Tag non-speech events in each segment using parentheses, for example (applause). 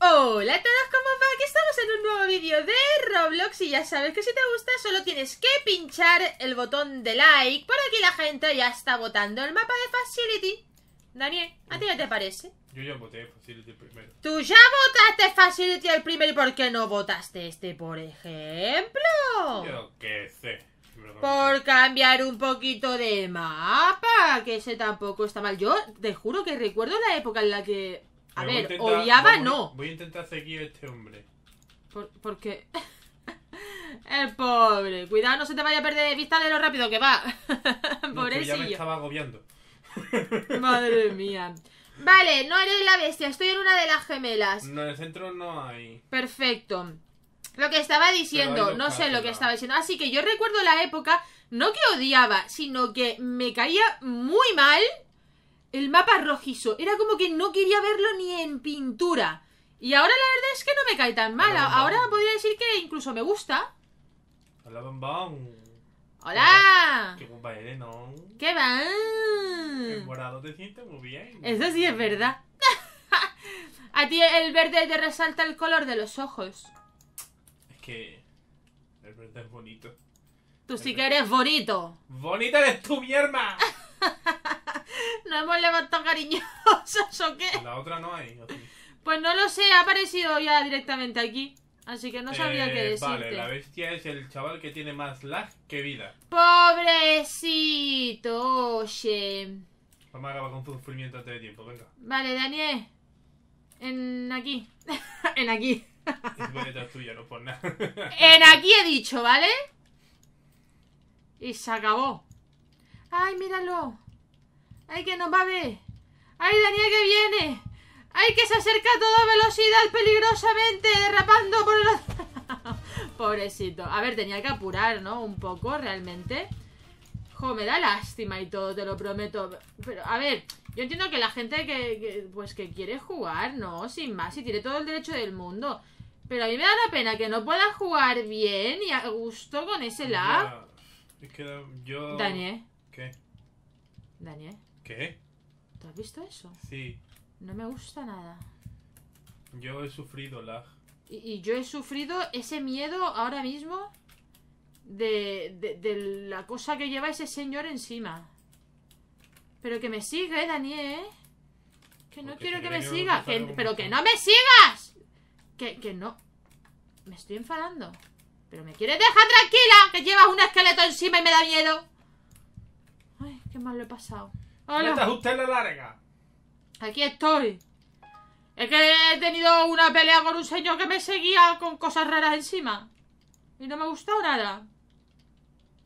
Hola a todos, ¿cómo va? Aquí estamos en un nuevo vídeo de Roblox y ya sabes que si te gusta solo tienes que pinchar el botón de like Por aquí la gente ya está votando el mapa de Facility Daniel, ¿a ti qué te parece? Yo ya voté Facility primero Tú ya votaste Facility el primero y ¿por qué no votaste este, por ejemplo? Yo qué sé por cambiar un poquito de mapa, que ese tampoco está mal. Yo te juro que recuerdo la época en la que a ver, odiaba no. Voy a intentar seguir a este hombre. porque... (laughs) El pobre. Cuidado, no se te vaya a perder de vista de lo rápido que va. Pobrecillo. (laughs) ya me estaba agobiando. (laughs) Madre mía. Vale, no eres la bestia, estoy en una de las gemelas. No, en el centro no hay. Perfecto. Lo que estaba diciendo, no sé lo que estaba diciendo. Así que yo recuerdo la época, no que odiaba, sino que me caía muy mal el mapa rojizo. Era como que no quería verlo ni en pintura. Y ahora la verdad es que no me cae tan mal. ahora podría decir que incluso me gusta. Hola, bombón. Hola. Qué guapa eres, ¿no? ¿Qué va? El morado te sientes muy bien. Eso sí es verdad. (laughs) A ti el verde te resalta el color de los ojos. Es que el verde es bonito. Tú sí que eres bonito. Bonita eres tú, mierma (laughs) ¿No hemos levantado cariñosos (laughs) o qué? La otra no hay. Pues no lo sé, ha aparecido ya directamente aquí. Así que no sabía qué decir eh, Vale, la bestia es el chaval que tiene más lag que vida. Pobrecito, oye. Vamos a acabar con tu sufrimiento antes de tiempo, venga. Vale, Daniel. En aquí. (laughs) en aquí. (laughs) en aquí he dicho, ¿vale? Y se acabó. ¡Ay, míralo! ¡Ay, que nos va a ver! ¡Ay, Daniel, que viene! ¡Ay, que se acerca a toda velocidad peligrosamente! ¡Derrapando por el... (laughs) Pobrecito. A ver, tenía que apurar, ¿no? Un poco, realmente. Jo, me da lástima y todo, te lo prometo. Pero, a ver, yo entiendo que la gente que, pues que quiere jugar, ¿no? Sin más, y tiene todo el derecho del mundo. Pero a mí me da la pena que no pueda jugar bien y a gusto con ese lag. Es que yo... Daniel. ¿Qué? Daniel. ¿Qué? ¿Te has visto eso? Sí. No me gusta nada. Yo he sufrido lag. Y, yo he sufrido ese miedo ahora mismo de, de, la cosa que lleva ese señor encima. Pero que me siga, eh, Daniel, Que no quiero que me siga. pero que no me sigas. Que, que no. Me estoy enfadando. Pero me quieres dejar tranquila, que llevas un esqueleto encima y me da miedo. Ay, qué mal lo he pasado. Hola. usted la larga? Aquí estoy. Es que he tenido una pelea con un señor que me seguía con cosas raras encima. Y no me ha gustado nada.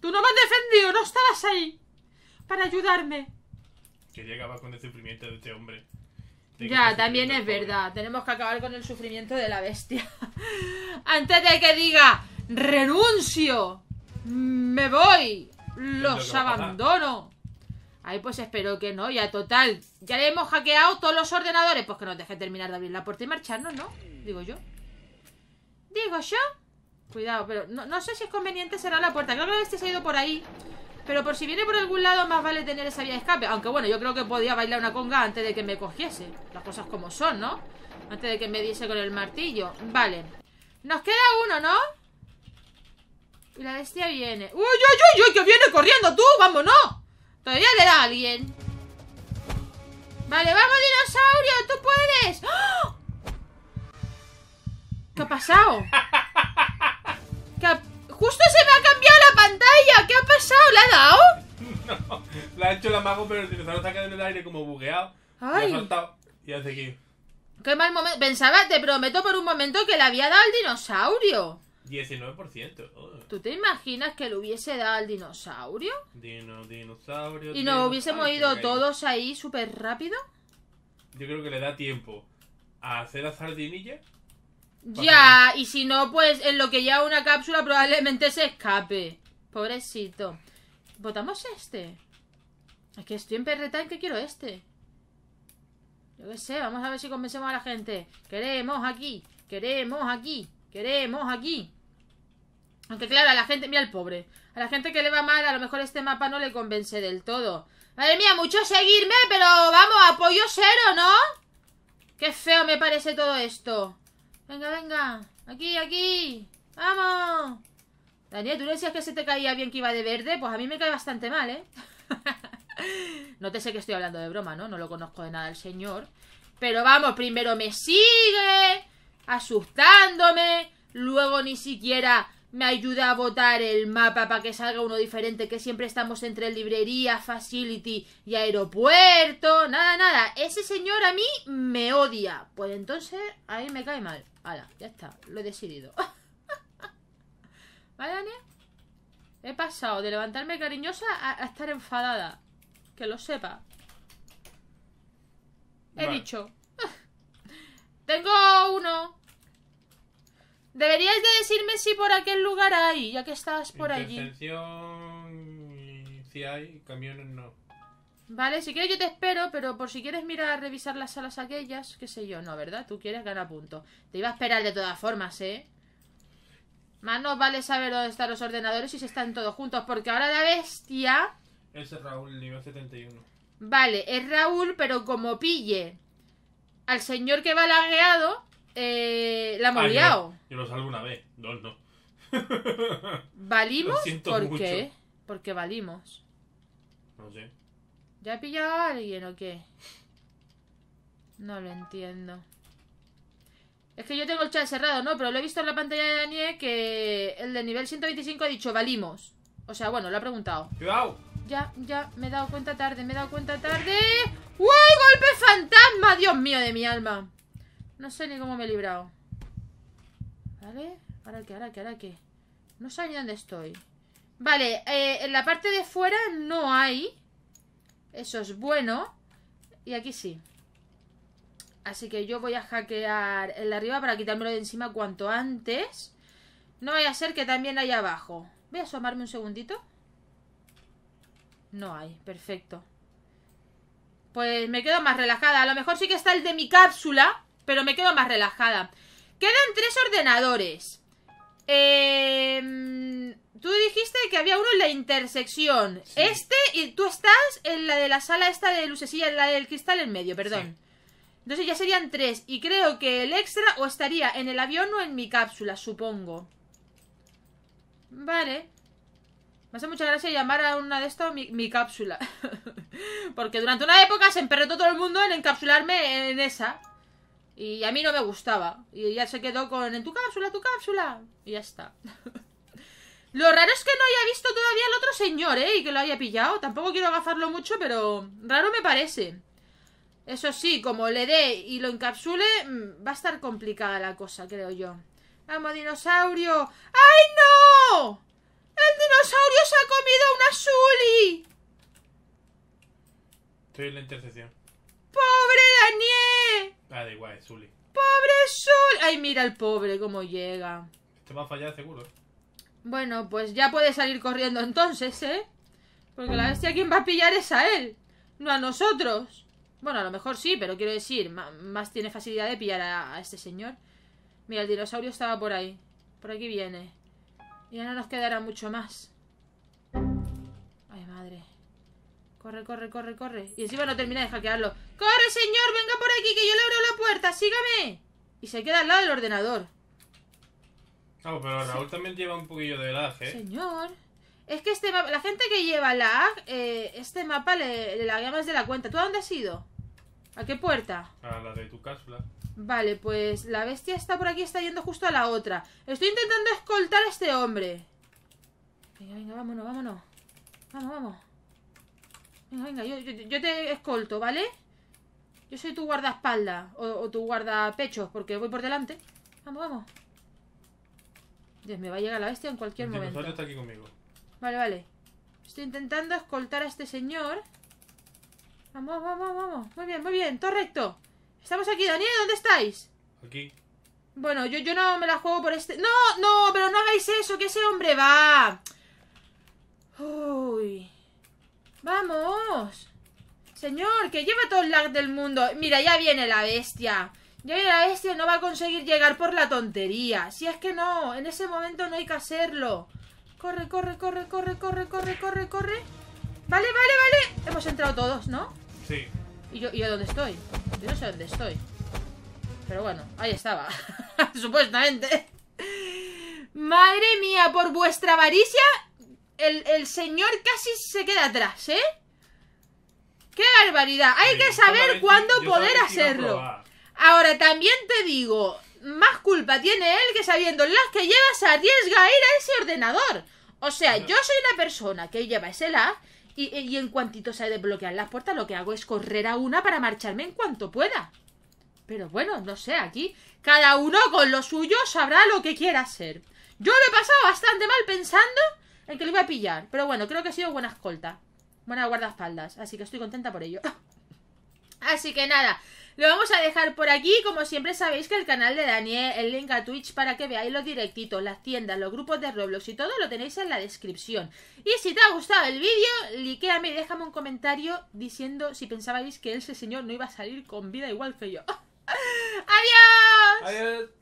Tú no me has defendido, no estabas ahí. Para ayudarme. Que llegaba con el sufrimiento de este hombre. ya, también es verdad. Tenemos que acabar con el sufrimiento de la bestia. (laughs) Antes de que diga, renuncio, me voy, los abandono. Ahí pues espero que no, ya total. Ya le hemos hackeado todos los ordenadores. Pues que nos deje terminar de abrir la puerta y marcharnos, ¿no? Digo yo. Digo yo. Cuidado, pero no, sé si es conveniente cerrar la puerta. Creo que este se ha ido por ahí. Pero por si viene por algún lado, más vale tener esa vía de escape. Aunque bueno, yo creo que podía bailar una conga antes de que me cogiese. Las cosas como son, ¿no? Antes de que me diese con el martillo. Vale. Nos queda uno, ¿no? Y la bestia viene. ¡Uy, uy, uy, uy! ¡Que viene corriendo tú! ¡Vámonos! Todavía le da alguien. Vale, vamos, dinosaurio, tú puedes. ¡Oh! ¿Qué ha pasado? ¿Qué Justo se me ha cambiado la pantalla. ¿Qué ha pasado? ¿La ha dado? (laughs) No, la ha hecho la mago, pero el dinosaurio está quedando en el aire como bugueado. Me ha y hace aquí. Qué mal momento. Pensaba, te prometo por un momento que le había dado al dinosaurio. 19%. ¿Tú te imaginas que le hubiese dado al dinosaurio? dinosaurio. ¿Y nos hubiésemos ido todos ahí súper rápido? Yo creo que le da tiempo a hacer la sardinilla. Ya, y si no, pues en lo que lleva una cápsula probablemente se escape. Pobrecito. ¿Votamos este? Es que estoy en perretán que quiero este. Yo qué sé, vamos a ver si convencemos a la gente. Queremos aquí, queremos aquí, queremos aquí. Aunque claro, a la gente, mira el pobre. A la gente que le va mal, a lo mejor este mapa no le convence del todo. Madre mía, mucho seguirme, pero vamos, apoyo cero, ¿no? Qué feo me parece todo esto. Venga, venga. Aquí, aquí. Vamos. Daniel, tú no decías que se te caía bien que iba de verde. Pues a mí me cae bastante mal, ¿eh? (laughs) no te sé que estoy hablando de broma, ¿no? No lo conozco de nada el señor. Pero vamos, primero me sigue. Asustándome. Luego ni siquiera me ayuda a votar el mapa para que salga uno diferente, que siempre estamos entre librería, facility y aeropuerto. Nada, nada. Ese señor a mí me odia. Pues entonces, ahí me cae mal. Hala, ya está, lo he decidido. (laughs) ¿Vale, He pasado de levantarme cariñosa a, estar enfadada. Que lo sepa. He dicho. (laughs) Tengo uno. Deberías de decirme si por aquel lugar hay, ya que estás por allí. si hay, camiones no. Vale, si quieres yo te espero, pero por si quieres mirar, a revisar las salas aquellas, qué sé yo, no, ¿verdad? Tú quieres ganar punto. Te iba a esperar de todas formas, ¿eh? Más nos vale saber dónde están los ordenadores y si están todos juntos, porque ahora la bestia... Es Raúl, nivel 71. Vale, es Raúl, pero como pille al señor que va lagueado, eh, la hemos Yo, lo salgo una vez, no, no. (laughs) ¿Valimos? ¿Por qué? Porque valimos. No sé. ¿Ya he pillado a alguien o qué? No lo entiendo. Es que yo tengo el chat cerrado, ¿no? Pero lo he visto en la pantalla de Daniel que el de nivel 125 ha dicho valimos. O sea, bueno, lo ha preguntado. ¡Cuidado! Ya, ya, me he dado cuenta tarde, me he dado cuenta tarde. ¡Uy, golpe fantasma! Dios mío de mi alma. No sé ni cómo me he librado. ¿Vale? ¿Ahora qué? ¿Ahora qué? ¿Ahora qué? No sé ni dónde estoy. Vale, eh, en la parte de fuera no hay. Eso es bueno. Y aquí sí. Así que yo voy a hackear el de arriba para quitármelo de encima cuanto antes. No vaya a ser que también haya abajo. Voy a asomarme un segundito. No hay, perfecto. Pues me quedo más relajada. A lo mejor sí que está el de mi cápsula pero me quedo más relajada. Quedan tres ordenadores. Eh, tú dijiste que había uno en la intersección. Este y tú estás en la de la sala esta de lucecilla, en la del cristal en medio, perdón. Entonces ya serían tres. Y creo que el extra o estaría en el avión o en mi cápsula, supongo. Vale. Me hace mucha gracia llamar a una de estas mi, cápsula. (laughs) Porque durante una época se emperretó todo el mundo en encapsularme en esa. Y a mí no me gustaba. Y ya se quedó con en tu cápsula, tu cápsula. Y ya está. (laughs) lo raro es que no haya visto todavía al otro señor, ¿eh? Y que lo haya pillado. Tampoco quiero agafarlo mucho, pero raro me parece. Eso sí, como le dé y lo encapsule, mm, va a estar complicada la cosa, creo yo. Vamos, dinosaurio. ¡Ay, no! ¡El dinosaurio se ha comido una suli! Estoy en la intercepción Ah, da igual, ¡Pobre Zully! ¡Ay, mira el pobre cómo llega! Este va a fallar seguro. ¿eh? Bueno, pues ya puede salir corriendo entonces, ¿eh? Porque la bestia quien va a pillar es a él, no a nosotros. Bueno, a lo mejor sí, pero quiero decir, más tiene facilidad de pillar a, a este señor. Mira, el dinosaurio estaba por ahí. Por aquí viene. Y ya no nos quedará mucho más. Ay, madre. Corre, corre, corre, corre. Y encima no termina de hackearlo. ¡Corre, señor! ¡Venga por aquí que yo le abro la puerta! ¡Sígame! Y se queda al lado del ordenador. Claro, ah, pero Raúl también lleva un poquillo de lag, ¿eh? Señor. Es que este la gente que lleva lag, eh, este mapa le, le laguea más de la cuenta. ¿Tú a dónde has ido? ¿A qué puerta? A la de tu cápsula. Vale, pues la bestia está por aquí, está yendo justo a la otra. Estoy intentando escoltar a este hombre. Venga, venga, vámonos, vámonos. Vamos, vamos. Venga, venga, yo, te escolto, ¿vale? Yo soy tu guardaespaldas o, o tu guardapechos, porque voy por delante. Vamos, vamos. Dios, me va a llegar la bestia en cualquier el momento. está aquí conmigo. Vale, vale. Estoy intentando escoltar a este señor. Vamos, vamos, vamos. Muy bien, muy bien. Todo recto. Estamos aquí, Daniel. ¿Dónde estáis? Aquí. Bueno, yo, yo no me la juego por este... No, no, pero no hagáis eso, que ese hombre va. Uy. ¡Vamos! Señor, que lleva todo el lag del mundo. Mira, ya viene la bestia. Ya viene la bestia, no va a conseguir llegar por la tontería. Si es que no, en ese momento no hay que hacerlo. Corre, corre, corre, corre, corre, corre, corre, corre. Vale, vale, vale. Hemos entrado todos, ¿no? Sí. ¿Y yo, ¿y yo dónde estoy? Yo no sé dónde estoy. Pero bueno, ahí estaba. (laughs) Supuestamente. Madre mía, por vuestra avaricia el, señor casi se queda atrás, ¿eh? ¡Qué barbaridad! Hay que saber cuándo poder hacerlo. Ahora, también te digo, más culpa tiene él que sabiendo las que lleva se arriesga a ir a ese ordenador. O sea, yo soy una persona que lleva ese lag y, y, en cuantito se desbloquean las puertas, lo que hago es correr a una para marcharme en cuanto pueda. Pero bueno, no sé, aquí cada uno con lo suyo sabrá lo que quiera hacer. Yo lo he pasado bastante mal pensando el que lo iba a pillar. Pero bueno, creo que ha sido buena escolta. Buena guardaespaldas. Así que estoy contenta por ello. (laughs) así que nada. Lo vamos a dejar por aquí. Como siempre sabéis que el canal de Daniel, el link a Twitch para que veáis los directitos, las tiendas, los grupos de Roblox y todo lo tenéis en la descripción. Y si te ha gustado el vídeo, liquéame y déjame un comentario diciendo si pensabais que ese señor no iba a salir con vida igual que yo. (laughs) ¡Adiós! ¡Adiós!